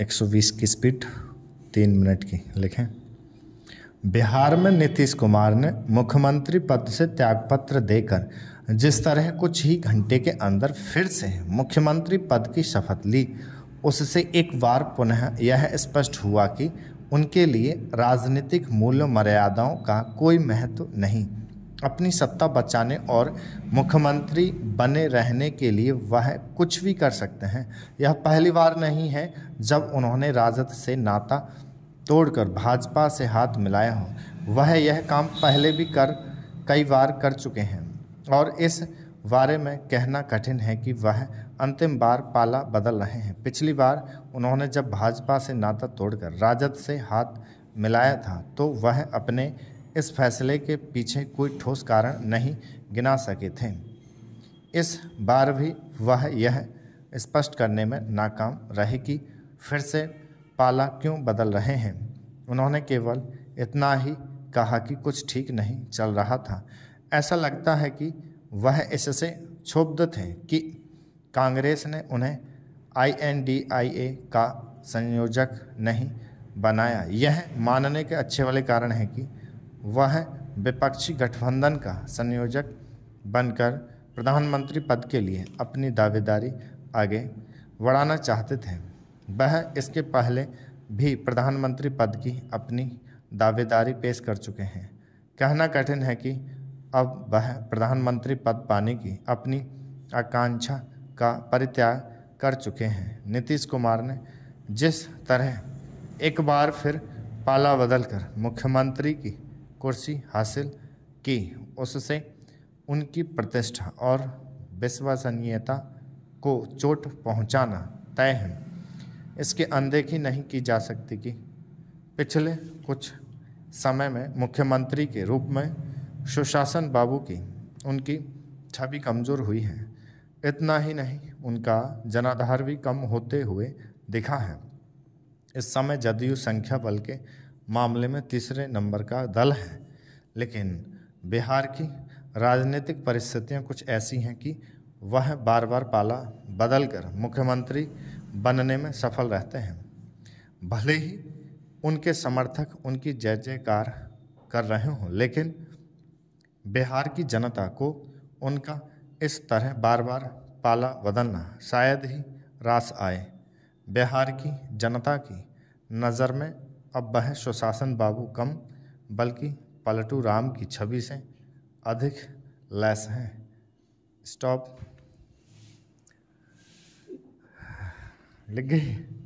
120 की स्पीड तीन मिनट की लिखें बिहार में नीतीश कुमार ने मुख्यमंत्री पद से त्यागपत्र देकर जिस तरह कुछ ही घंटे के अंदर फिर से मुख्यमंत्री पद की शपथ ली उससे एक बार पुनः यह स्पष्ट हुआ कि उनके लिए राजनीतिक मूल्य मर्यादाओं का कोई महत्व नहीं अपनी सत्ता बचाने और मुख्यमंत्री बने रहने के लिए वह कुछ भी कर सकते हैं यह पहली बार नहीं है जब उन्होंने राजद से नाता तोड़कर भाजपा से हाथ मिलाया हो वह यह काम पहले भी कर कई बार कर चुके हैं और इस बारे में कहना कठिन है कि वह अंतिम बार पाला बदल रहे हैं पिछली बार उन्होंने जब भाजपा से नाता तोड़कर राजद से हाथ मिलाया था तो वह अपने इस फैसले के पीछे कोई ठोस कारण नहीं गिना सके थे इस बार भी वह यह स्पष्ट करने में नाकाम रहे कि फिर से पाला क्यों बदल रहे हैं उन्होंने केवल इतना ही कहा कि कुछ ठीक नहीं चल रहा था ऐसा लगता है कि वह इससे क्षुब्ध थे कि कांग्रेस ने उन्हें आईएनडीआईए का संयोजक नहीं बनाया यह मानने के अच्छे वाले कारण है कि वह विपक्षी गठबंधन का संयोजक बनकर प्रधानमंत्री पद के लिए अपनी दावेदारी आगे बढ़ाना चाहते थे वह इसके पहले भी प्रधानमंत्री पद की अपनी दावेदारी पेश कर चुके हैं कहना कठिन है कि अब वह प्रधानमंत्री पद पाने की अपनी आकांक्षा का परित्याग कर चुके हैं नीतीश कुमार ने जिस तरह एक बार फिर पाला बदल कर मुख्यमंत्री की कुर्सी हासिल की उससे उनकी प्रतिष्ठा और विश्वसनीयता को चोट पहुंचाना तय है इसके अनदेखी नहीं की जा सकती कि पिछले कुछ समय में मुख्यमंत्री के रूप में सुशासन बाबू की उनकी छवि कमज़ोर हुई है इतना ही नहीं उनका जनाधार भी कम होते हुए दिखा है इस समय जदयू संख्या बल के मामले में तीसरे नंबर का दल है लेकिन बिहार की राजनीतिक परिस्थितियां कुछ ऐसी हैं कि वह बार बार पाला बदलकर मुख्यमंत्री बनने में सफल रहते हैं भले ही उनके समर्थक उनकी जय जयकार कर रहे हों लेकिन बिहार की जनता को उनका इस तरह बार बार पाला बदलना शायद ही रास आए बिहार की जनता की नज़र में अब वह सुशासन बाबू कम बल्कि पलटू राम की छवि से अधिक लैस हैं स्टॉप लिख गई